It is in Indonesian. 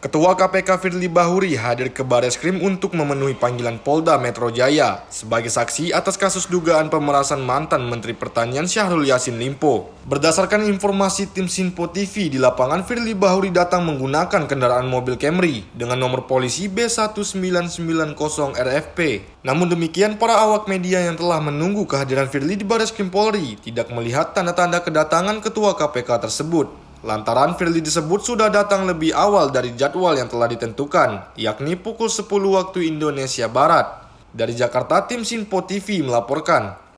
Ketua KPK Firly Bahuri hadir ke Baris Krim untuk memenuhi panggilan Polda Metro Jaya sebagai saksi atas kasus dugaan pemerasan mantan Menteri Pertanian Syahrul Yassin Limpo. Berdasarkan informasi tim Sinpo TV di lapangan, Firly Bahuri datang menggunakan kendaraan mobil Camry dengan nomor polisi B1990 RFP. Namun demikian, para awak media yang telah menunggu kehadiran Firly di Baris Krim Polri tidak melihat tanda-tanda kedatangan Ketua KPK tersebut. Lantaran Firly disebut sudah datang lebih awal dari jadwal yang telah ditentukan, yakni pukul 10 waktu Indonesia Barat. Dari Jakarta, tim Sinpo TV melaporkan.